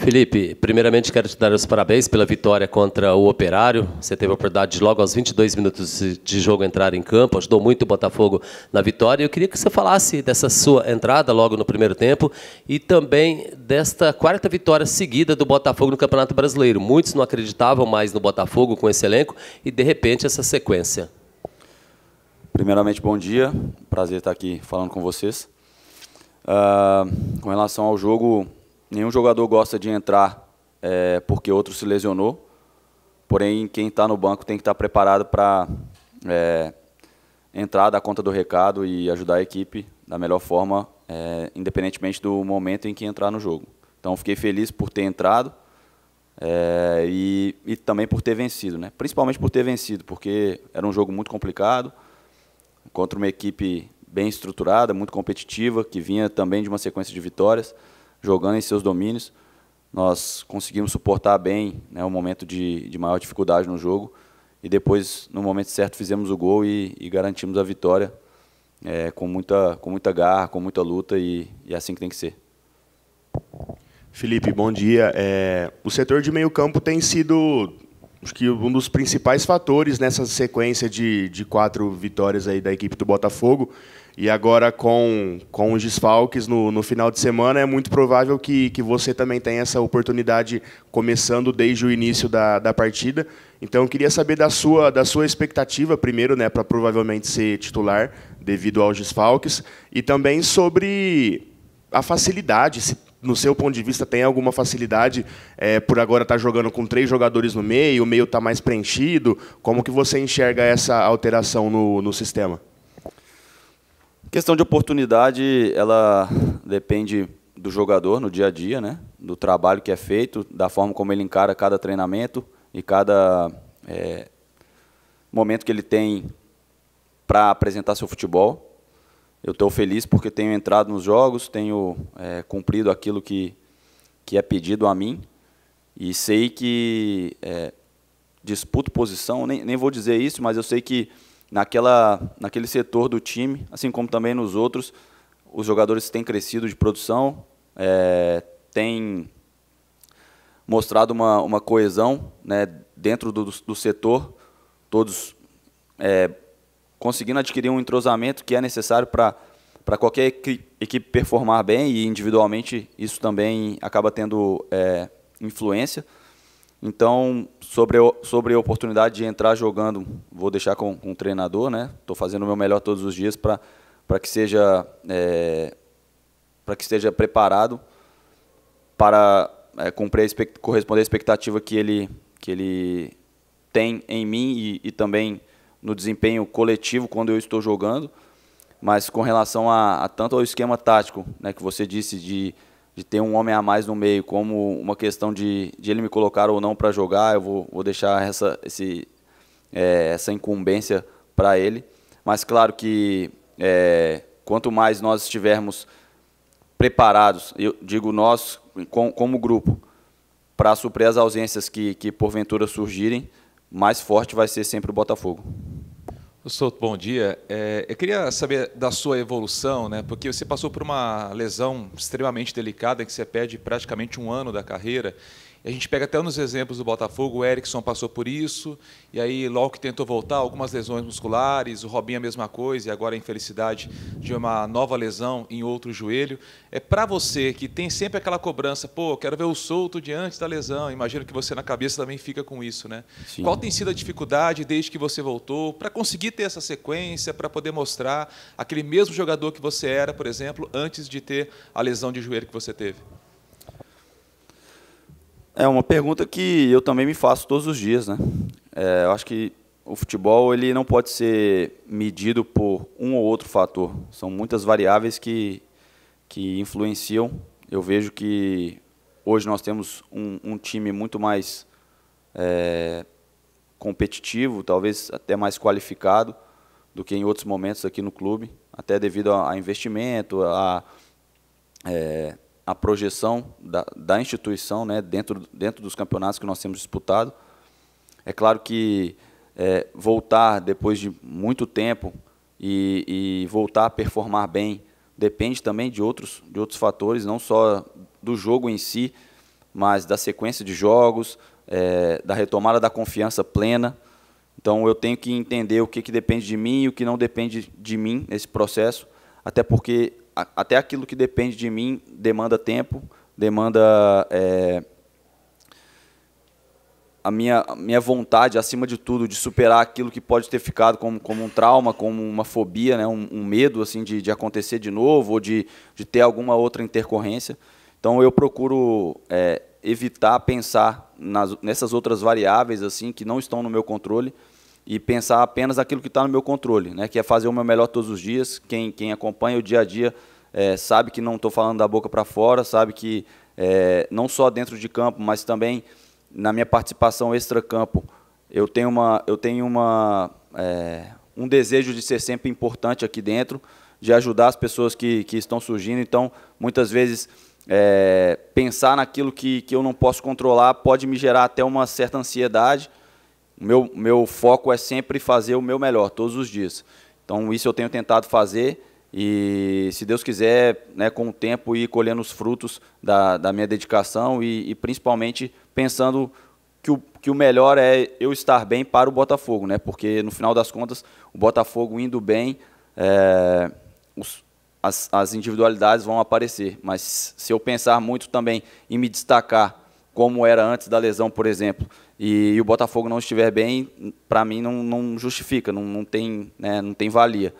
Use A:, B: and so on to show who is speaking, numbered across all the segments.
A: Felipe, primeiramente quero te dar os parabéns pela vitória contra o Operário. Você teve a oportunidade de logo aos 22 minutos de jogo entrar em campo, ajudou muito o Botafogo na vitória. Eu queria que você falasse dessa sua entrada logo no primeiro tempo e também desta quarta vitória seguida do Botafogo no Campeonato Brasileiro. Muitos não acreditavam mais no Botafogo com esse elenco e de repente essa sequência.
B: Primeiramente, bom dia. Prazer estar aqui falando com vocês. Uh, com relação ao jogo, Nenhum jogador gosta de entrar é, porque outro se lesionou. Porém, quem está no banco tem que estar tá preparado para é, entrar, dar conta do recado e ajudar a equipe da melhor forma, é, independentemente do momento em que entrar no jogo. Então, fiquei feliz por ter entrado é, e, e também por ter vencido, né? principalmente por ter vencido, porque era um jogo muito complicado contra uma equipe bem estruturada, muito competitiva, que vinha também de uma sequência de vitórias jogando em seus domínios. Nós conseguimos suportar bem né, o momento de, de maior dificuldade no jogo e depois, no momento certo, fizemos o gol e, e garantimos a vitória é, com, muita, com muita garra, com muita luta e, e é assim que tem que ser.
C: Felipe, bom dia. É, o setor de meio campo tem sido acho que um dos principais fatores nessa sequência de, de quatro vitórias aí da equipe do Botafogo. E agora, com, com os desfalques no, no final de semana, é muito provável que, que você também tenha essa oportunidade começando desde o início da, da partida. Então, eu queria saber da sua, da sua expectativa, primeiro, né, para provavelmente ser titular, devido aos desfalques, e também sobre a facilidade, se no seu ponto de vista, tem alguma facilidade é, por agora estar tá jogando com três jogadores no meio, o meio está mais preenchido? Como que você enxerga essa alteração no, no sistema?
B: A questão de oportunidade, ela depende do jogador no dia a dia, né? do trabalho que é feito, da forma como ele encara cada treinamento e cada é, momento que ele tem para apresentar seu futebol. Eu estou feliz porque tenho entrado nos jogos, tenho é, cumprido aquilo que, que é pedido a mim e sei que é, disputo posição, nem, nem vou dizer isso, mas eu sei que naquela, naquele setor do time, assim como também nos outros, os jogadores têm crescido de produção, é, têm mostrado uma, uma coesão né, dentro do, do setor, todos é, conseguindo adquirir um entrosamento que é necessário para qualquer equipe performar bem e individualmente isso também acaba tendo é, influência. Então, sobre, sobre a oportunidade de entrar jogando, vou deixar com, com o treinador, né? Estou fazendo o meu melhor todos os dias para que seja é, para que esteja preparado para é, cumprir a corresponder à expectativa que ele que ele tem em mim e, e, também no desempenho coletivo quando eu estou jogando, mas com relação a, a tanto ao esquema tático, né, que você disse de de ter um homem a mais no meio, como uma questão de, de ele me colocar ou não para jogar, eu vou, vou deixar essa, esse, é, essa incumbência para ele. Mas claro que é, quanto mais nós estivermos preparados, eu digo nós com, como grupo, para suprir as ausências que, que porventura surgirem, mais
D: forte vai ser
B: sempre o Botafogo.
D: Souto, bom dia. É, eu queria saber da sua evolução, né? porque você passou por uma lesão extremamente delicada, que você perde praticamente um ano da carreira, a gente pega até nos exemplos do Botafogo, o Erickson passou por isso, e aí logo que tentou voltar, algumas lesões musculares, o Robinho a mesma coisa, e agora a infelicidade de uma nova lesão em outro joelho. É para você que tem sempre aquela cobrança, pô, quero ver o solto de antes da lesão, imagino que você na cabeça também fica com isso, né? Sim. Qual tem sido a dificuldade desde que você voltou para conseguir ter essa sequência, para poder mostrar aquele mesmo jogador que você era, por exemplo, antes de ter a lesão de joelho que você teve?
B: É uma pergunta que eu também me faço todos os dias, né? É, eu acho que o futebol ele não pode ser medido por um ou outro fator. São muitas variáveis que que influenciam. Eu vejo que hoje nós temos um, um time muito mais é, competitivo, talvez até mais qualificado do que em outros momentos aqui no clube, até devido a, a investimento, a é, a projeção da, da instituição né, dentro, dentro dos campeonatos que nós temos disputado. É claro que é, voltar depois de muito tempo e, e, voltar a performar bem depende também de outros, de outros fatores, não só do jogo em si, mas da sequência de jogos, é, da retomada da confiança plena. Então eu tenho que entender o que, que depende de mim e o que não depende de mim nesse processo, até porque até aquilo que depende de mim demanda tempo, demanda é, a minha, minha vontade, acima de tudo, de superar aquilo que pode ter ficado como, como um trauma, como uma fobia, né? um, um medo assim de, de acontecer de novo ou de, de ter alguma outra intercorrência. Então eu procuro é, evitar pensar nas, nessas outras variáveis assim que não estão no meu controle e pensar apenas aquilo que está no meu controle, né? que é fazer o meu melhor todos os dias. Quem, quem acompanha o dia a dia é, sabe que não estou falando da boca para fora, sabe que é, não só dentro de campo, mas também na minha participação extra-campo, eu tenho, uma, eu tenho uma, é, um desejo de ser sempre importante aqui dentro, de ajudar as pessoas que, que estão surgindo. Então, muitas vezes, é, pensar naquilo que, que eu não posso controlar pode me gerar até uma certa ansiedade. O meu, meu foco é sempre fazer o meu melhor, todos os dias. Então, isso eu tenho tentado fazer e se Deus quiser, né, com o tempo, ir colhendo os frutos da, da minha dedicação e, e, principalmente pensando que o, que o melhor é eu estar bem para o Botafogo, né, porque no final das contas, o Botafogo indo bem, é, os, as, as individualidades vão aparecer, mas se eu pensar muito também em me destacar como era antes da lesão, por exemplo, e, e o Botafogo não estiver bem, para mim não, não justifica, não, não, tem, né, não tem valia.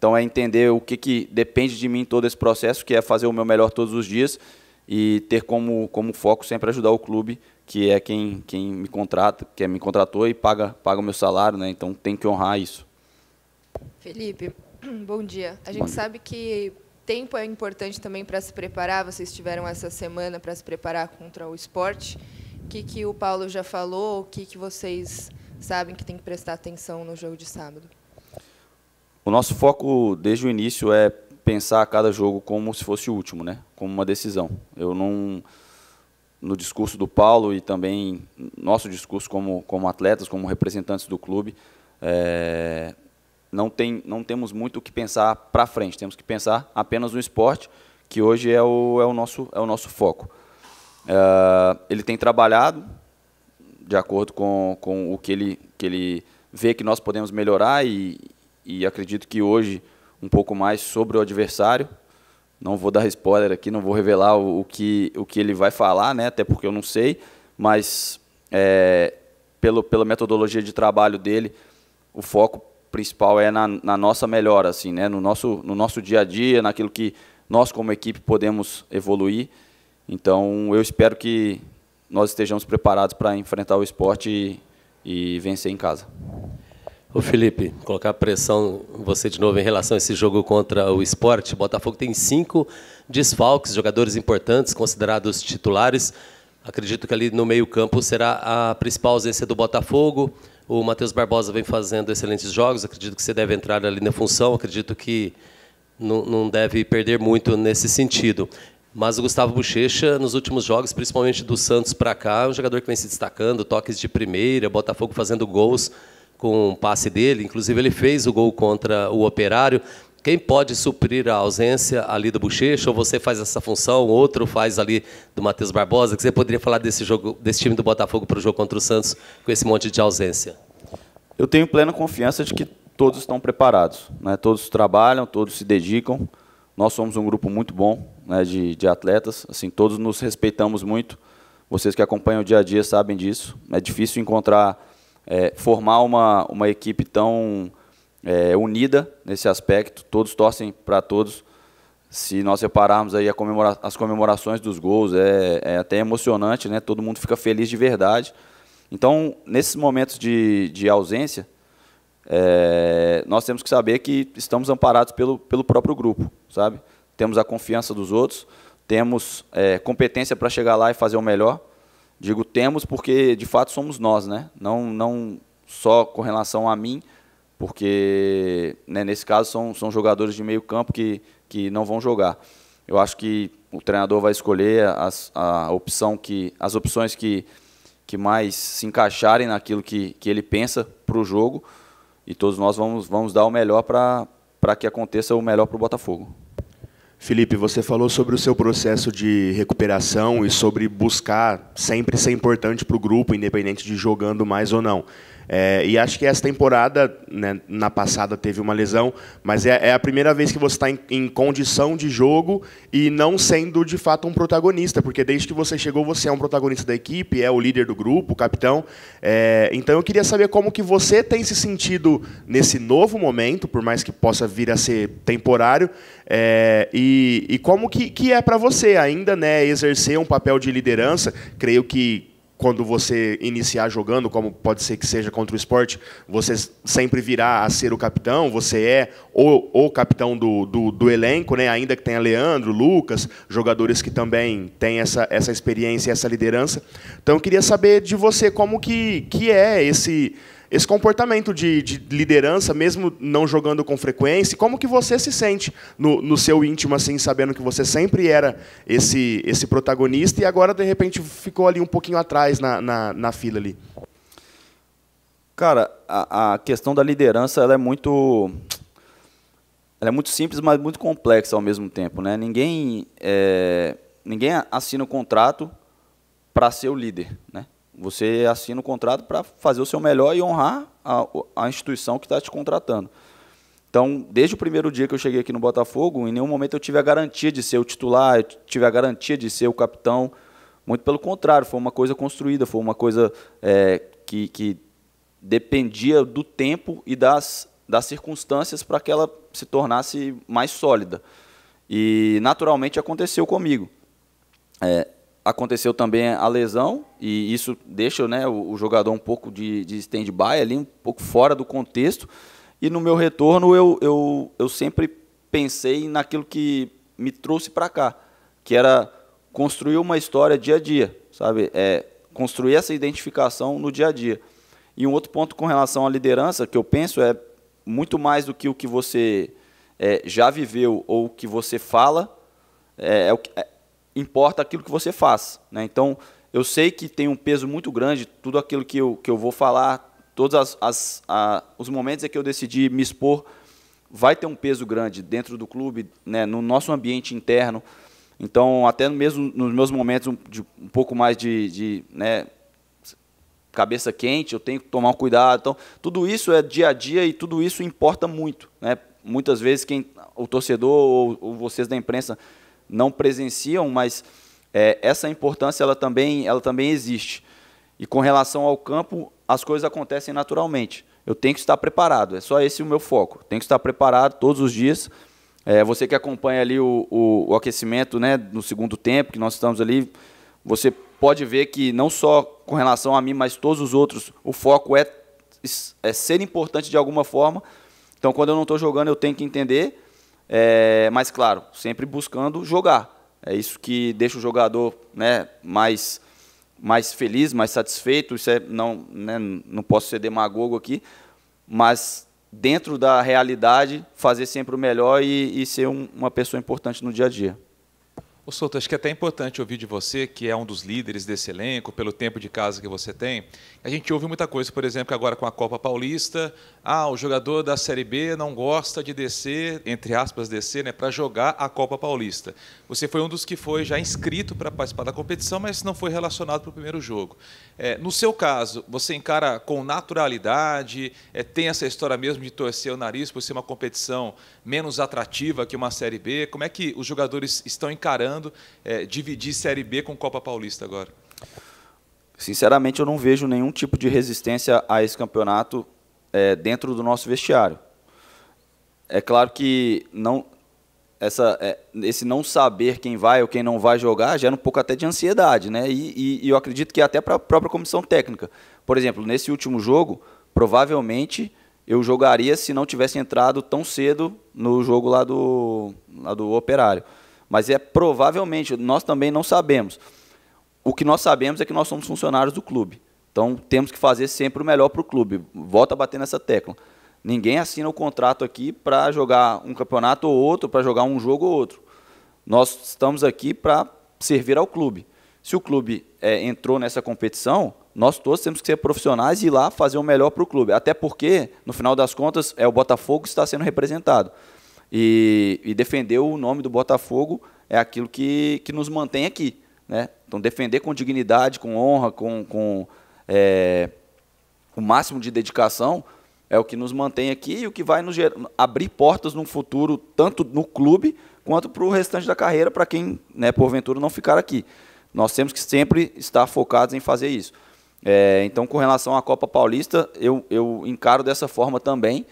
B: Então é entender o que, que depende de mim todo esse processo, que é fazer o meu melhor todos os dias e ter como, como foco sempre ajudar o clube, que é quem, quem me contrata, que me contratou e paga, paga o meu salário, né? Então tem que honrar isso.
E: Felipe, bom dia. A gente bom sabe que tempo é importante também para se preparar. Vocês tiveram essa semana para se preparar contra o esporte. O que, que o Paulo já falou? O que, que vocês sabem que tem que prestar atenção no jogo de sábado?
B: O nosso foco desde o início é pensar cada jogo como se fosse o último, né? Como uma decisão. Eu não no discurso do Paulo e também nosso discurso como como atletas, como representantes do clube, é, não tem não temos muito o que pensar para frente. Temos que pensar apenas no esporte, que hoje é o é o nosso é o nosso foco. É, ele tem trabalhado de acordo com, com o que ele que ele vê que nós podemos melhorar e, e acredito que hoje um pouco mais sobre o adversário. Não vou dar spoiler aqui, não vou revelar o, o que, o que ele vai falar, né? até porque eu não sei, mas é, pelo, pela metodologia de trabalho dele, o foco principal é na, na nossa melhora, assim, né? no, nosso, no nosso dia a dia, naquilo que nós como equipe podemos evoluir. Então, eu espero que nós estejamos preparados para enfrentar o esporte e, e vencer em casa.
A: Ô Felipe, colocar pressão você de novo em relação a esse jogo contra o esporte. Botafogo tem cinco desfalques, jogadores importantes, considerados titulares. Acredito que ali no meio-campo será a principal ausência do Botafogo. O Matheus Barbosa vem fazendo excelentes jogos. Acredito que você deve entrar ali na função. Acredito que não, não deve perder muito nesse sentido. Mas o Gustavo Bochecha, nos últimos jogos, principalmente do Santos para cá, é um jogador que vem se destacando, toques de primeira, Botafogo fazendo gols com um passe dele, inclusive ele fez o gol contra o Operário. Quem pode suprir a ausência ali do Bochecha, ou você faz essa função, outro faz ali do Matheus Barbosa, que você poderia falar desse jogo, desse time do Botafogo para o jogo contra o Santos com esse monte de ausência? Eu tenho plena confiança de que todos estão preparados, né? Todos trabalham, todos se
B: dedicam. Nós somos um grupo muito bom, né, de, de atletas, assim, todos nos respeitamos muito. Vocês que acompanham o dia a dia sabem disso. É difícil encontrar é, formar uma, uma equipe tão é, unida nesse aspecto. Todos torcem para todos. Se nós separarmos aí comemora as comemorações dos gols, é, é, até emocionante, né? Todo mundo fica feliz de verdade. Então, nesses momentos de, de ausência, é, nós temos que saber que estamos amparados pelo, pelo próprio grupo, sabe? Temos a confiança dos outros, temos é, competência para chegar lá e fazer o melhor. Digo temos porque de fato somos nós, né? Não, não só com relação a mim, porque né, nesse caso são, são jogadores de meio campo que, que não vão jogar. Eu acho que o treinador vai escolher as, a opção que, as opções que, que mais se encaixarem naquilo que, que ele pensa para o jogo e todos nós vamos, vamos dar o melhor para que aconteça o melhor para o
C: Botafogo. Felipe, você falou sobre o seu processo de recuperação e sobre buscar sempre ser importante para o grupo, independente de jogando mais ou não. É, e acho que essa temporada, né, na passada teve uma lesão, mas é, é a primeira vez que você está em, em, condição de jogo e não sendo de fato um protagonista, porque desde que você chegou você é um protagonista da equipe, é o líder do grupo, o capitão. É, então eu queria saber como que você tem se sentido nesse novo momento, por mais que possa vir a ser temporário, é, e, e como que, que é para você ainda né, exercer um papel de liderança. Creio que quando você iniciar jogando, como pode ser que seja contra o esporte, você sempre virá a ser o capitão, você é o, o capitão do, do, do, elenco, né? ainda que tenha Leandro, Lucas, jogadores que também têm essa, essa experiência e essa liderança. Então eu queria saber de você como que, que é esse esse comportamento de, de, liderança, mesmo não jogando com frequência, como que você se sente no, no, seu íntimo, assim, sabendo que você sempre era esse, esse protagonista e agora, de repente, ficou ali um pouquinho atrás na, na, na fila ali? Cara,
B: a, a, questão da liderança ela é muito. Ela é muito simples, mas muito complexa ao mesmo tempo. Né? Ninguém, é, ninguém assina o um contrato para ser o líder. Né? Você assina o contrato para fazer o seu melhor e honrar a, a instituição que está te contratando. Então, desde o primeiro dia que eu cheguei aqui no Botafogo, em nenhum momento eu tive a garantia de ser o titular, eu tive a garantia de ser o capitão. Muito pelo contrário, foi uma coisa construída, foi uma coisa é, que, que, dependia do tempo e das, das circunstâncias para que ela se tornasse mais sólida. E naturalmente aconteceu comigo. É, aconteceu também a lesão, e isso deixa né, o, o jogador um pouco de, de stand-by ali, um pouco fora do contexto. E no meu retorno eu, eu, eu sempre pensei naquilo que me trouxe para cá, que era construir uma história dia a dia, sabe? É, construir essa identificação no dia a dia. E um outro ponto com relação à liderança que eu penso é muito mais do que o que você é, já viveu ou o que você fala, é, é, é importa aquilo que você faz. Né? Então, eu sei que tem um peso muito grande tudo aquilo que eu, que eu vou falar, todos as, as, a, os momentos em que eu decidi me expor, vai ter um peso grande dentro do clube, né, no nosso ambiente interno. Então, até mesmo nos meus momentos de um pouco mais de, de né, cabeça quente, eu tenho que tomar cuidado. Então, tudo isso é dia a dia e tudo isso importa muito. Né? Muitas vezes quem, o torcedor ou, ou vocês da imprensa não presenciam, mas é, essa importância ela também, ela também existe. E com relação ao campo, as coisas acontecem naturalmente. Eu tenho que estar preparado, é só esse o meu foco. Tenho que estar preparado todos os dias. É, você que acompanha ali o, o, o aquecimento né, no segundo tempo, que nós estamos ali, você pode ver que não só com relação a mim, mas todos os outros, o foco é, é ser importante de alguma forma. Então, quando eu não estou jogando, eu tenho que entender é, mas, claro, sempre buscando jogar. É isso que deixa o jogador né, mais, mais feliz, mais satisfeito. Isso é, não, né, não posso ser demagogo aqui, mas dentro da realidade, fazer sempre o melhor e, e ser um, uma pessoa importante no dia a dia.
D: O Souto, acho que é até importante ouvir de você, que é um dos líderes desse elenco, pelo tempo de casa que você tem. A gente ouve muita coisa, por exemplo, agora com a Copa Paulista, ah, o jogador da Série B não gosta de descer, entre aspas, descer, né, para jogar a Copa Paulista. Você foi um dos que foi já inscrito para participar da competição, mas não foi relacionado para o primeiro jogo. É, no seu caso, você encara com naturalidade, é, tem essa história mesmo de torcer o nariz por ser uma competição menos atrativa que uma Série B? Como é que os jogadores estão encarando esperando é, dividir Série B com Copa Paulista agora?
B: Sinceramente, eu não vejo nenhum tipo de resistência a esse campeonato é, dentro do nosso vestiário. É claro que não essa, é, esse não saber quem vai ou quem não vai jogar gera um pouco até de ansiedade, né? E, e, e eu acredito que até para a própria comissão técnica. Por exemplo, nesse último jogo, provavelmente eu jogaria se não tivesse entrado tão cedo no jogo lá do, lá do Operário. Mas é provavelmente, nós também não sabemos. O que nós sabemos é que nós somos funcionários do clube. Então temos que fazer sempre o melhor para o clube. Volta a bater nessa tecla. Ninguém assina o contrato aqui para jogar um campeonato ou outro, para jogar um jogo ou outro. Nós estamos aqui para servir ao clube. Se o clube é, entrou nessa competição, nós todos temos que ser profissionais e ir lá fazer o melhor para o clube. Até porque, no final das contas, é o Botafogo que está sendo representado. E, e defender o nome do Botafogo é aquilo que, que nos mantém aqui. Né? Então, defender com dignidade, com honra, com, com é, o máximo de dedicação é o que nos mantém aqui e o que vai nos abrir portas no futuro, tanto no clube quanto para o restante da carreira, para quem, né, porventura, não ficar aqui. Nós temos que sempre estar focados em fazer isso. É, então, com relação à Copa Paulista, eu, eu encaro dessa forma também,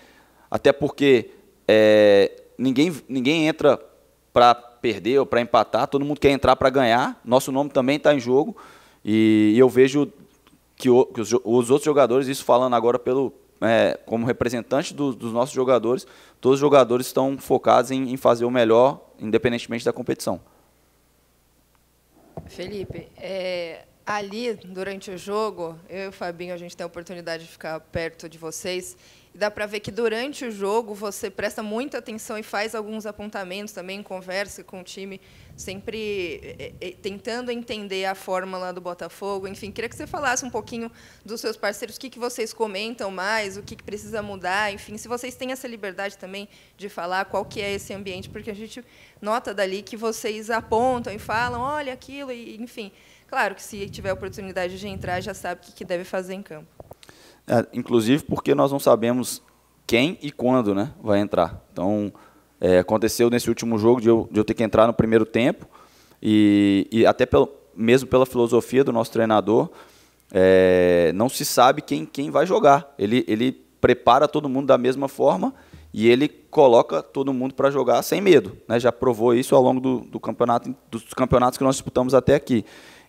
B: até porque é, ninguém, ninguém entra para perder ou para empatar, todo mundo quer entrar para ganhar. Nosso nome também está em jogo. E, e eu vejo que, o, que os, os, outros jogadores, isso falando agora pelo, é, como representante do, dos nossos jogadores, todos os jogadores estão focados em, em fazer o melhor, independentemente da competição.
E: Felipe, é, ali durante o jogo, eu e o Fabinho, a gente tem a oportunidade de ficar perto de vocês. E dá para ver que durante o jogo você presta muita atenção e faz alguns apontamentos também, conversa com o time, sempre eh, eh, eh, tentando entender a fórmula do Botafogo. Enfim, queria que você falasse um pouquinho dos seus parceiros, o que, que vocês comentam mais, o que, que precisa mudar, enfim, se vocês têm essa liberdade também de falar qual que é esse ambiente, porque a gente nota dali que vocês apontam e falam, olha aquilo, e, enfim. Claro que se tiver oportunidade de entrar, já sabe o que, que deve fazer em campo.
B: É, inclusive porque nós não sabemos quem e quando né, vai entrar. Então, é, aconteceu nesse último jogo de eu, de eu, ter que entrar no primeiro tempo, e, e até pelo, mesmo pela filosofia do nosso treinador, é, não se sabe quem, quem vai jogar. Ele, ele prepara todo mundo da mesma forma e ele coloca todo mundo para jogar sem medo. Né? Já provou isso ao longo do, do campeonato, dos campeonatos que nós disputamos até aqui.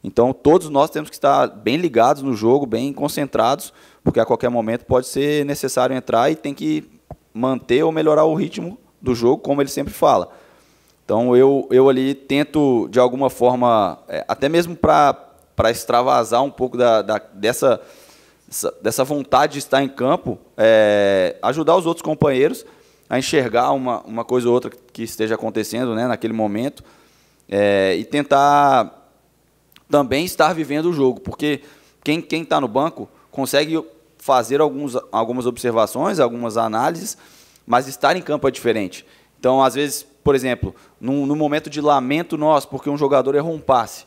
B: Então, todos nós temos que estar bem ligados no jogo, bem concentrados, porque a qualquer momento pode ser necessário entrar e tem que manter ou melhorar o ritmo do jogo, como ele sempre fala. Então, eu, eu ali tento, de alguma forma, é, até mesmo para extravasar um pouco da, da dessa, dessa vontade de estar em campo, é, ajudar os outros companheiros a enxergar uma, uma coisa ou outra que esteja acontecendo né, naquele momento é, e tentar também estar vivendo o jogo, porque quem está no banco consegue fazer alguns, algumas observações, algumas análises, mas estar em campo é diferente. Então, às vezes, por exemplo, no momento de lamento nosso, porque um jogador errou um passe,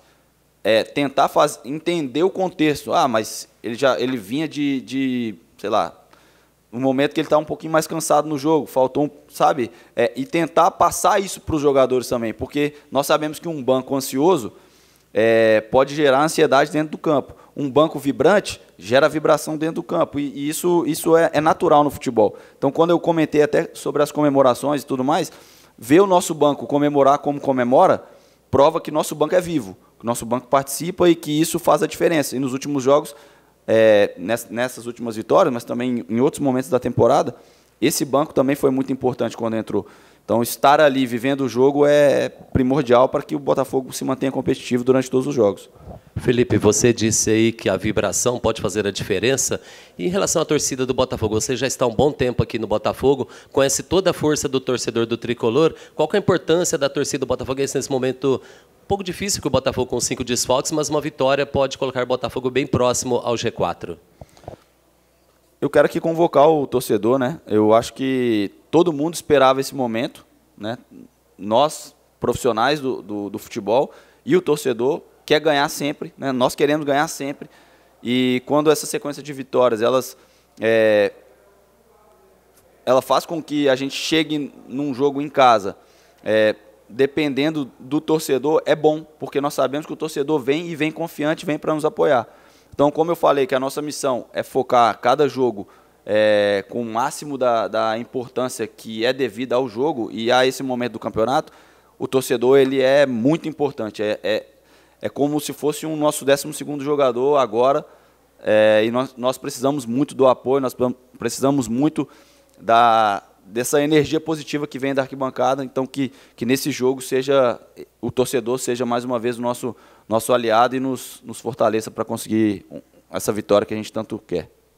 B: é, tentar faz, entender o contexto. Ah, mas ele já ele vinha de, de sei lá, um momento que ele está um pouquinho mais cansado no jogo, faltou um, sabe? É, e tentar passar isso para os jogadores também, porque nós sabemos que um banco ansioso é, pode gerar ansiedade dentro do campo. Um banco vibrante gera vibração dentro do campo. E, isso, isso é, é, natural no futebol. Então, quando eu comentei até sobre as comemorações e tudo mais, ver o nosso banco comemorar como comemora prova que nosso banco é vivo, que nosso banco participa e que isso faz a diferença. E nos últimos jogos, é, nessas últimas vitórias, mas também em outros momentos da temporada, esse banco também foi muito importante quando entrou. Então, estar ali vivendo o jogo é primordial para que o Botafogo se mantenha competitivo durante todos os jogos.
A: Felipe, você disse aí que a vibração pode fazer a diferença. E em relação à torcida do Botafogo, você já está um bom tempo aqui no Botafogo, conhece toda a força do torcedor do tricolor. Qual é a importância da torcida do Botafogo nesse momento um pouco difícil que o Botafogo com cinco desfalques, mas uma vitória pode colocar o Botafogo bem próximo ao G4?
B: eu quero aqui convocar o torcedor, né? Eu acho que todo mundo esperava esse momento, né? Nós, profissionais do, do, do futebol, e o torcedor quer ganhar sempre, né? Nós queremos ganhar sempre. E quando essa sequência de vitórias, elas... É, ela faz com que a gente chegue num jogo em casa, é, dependendo do torcedor, é bom, porque nós sabemos que o torcedor vem e vem confiante, vem para nos apoiar. Então, como eu falei que a nossa missão é focar cada jogo é, com o máximo da, da importância que é devida ao jogo e a esse momento do campeonato, o torcedor ele é muito importante. É, é, é como se fosse um nosso 12 jogador agora. É, e nós, nós precisamos muito do apoio, nós precisamos muito da, dessa energia positiva que vem da arquibancada. Então, que, que nesse jogo seja o torcedor seja mais uma vez o nosso nosso aliado e nos, nos fortaleça para conseguir essa vitória que a gente tanto quer.